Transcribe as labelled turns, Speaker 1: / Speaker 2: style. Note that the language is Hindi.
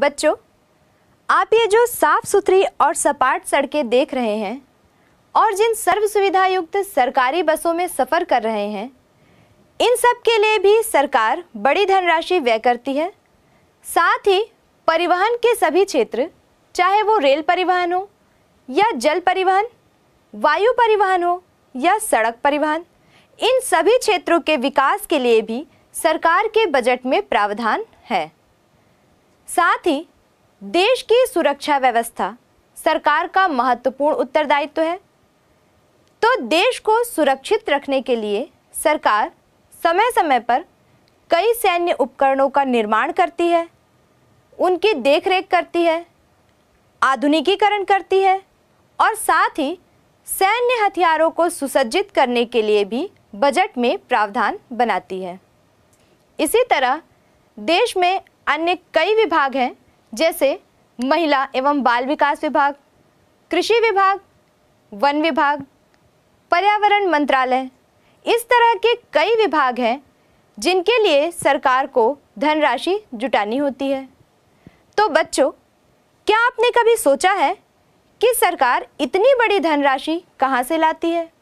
Speaker 1: बच्चों आप ये जो साफ सुथरी और सपाट सड़कें देख रहे हैं और जिन सर्व सुविधा युक्त सरकारी बसों में सफ़र कर रहे हैं इन सब के लिए भी सरकार बड़ी धनराशि व्यय करती है साथ ही परिवहन के सभी क्षेत्र चाहे वो रेल परिवहन हो या जल परिवहन वायु परिवहन हो या सड़क परिवहन इन सभी क्षेत्रों के विकास के लिए भी सरकार के बजट में प्रावधान है साथ ही देश की सुरक्षा व्यवस्था सरकार का महत्वपूर्ण उत्तरदायित्व तो है तो देश को सुरक्षित रखने के लिए सरकार समय समय पर कई सैन्य उपकरणों का निर्माण करती है उनकी देखरेख करती है आधुनिकीकरण करती है और साथ ही सैन्य हथियारों को सुसज्जित करने के लिए भी बजट में प्रावधान बनाती है इसी तरह देश में अन्य कई विभाग हैं जैसे महिला एवं बाल विकास विभाग कृषि विभाग वन विभाग पर्यावरण मंत्रालय इस तरह के कई विभाग हैं जिनके लिए सरकार को धनराशि जुटानी होती है तो बच्चों क्या आपने कभी सोचा है कि सरकार इतनी बड़ी धनराशि कहाँ से लाती है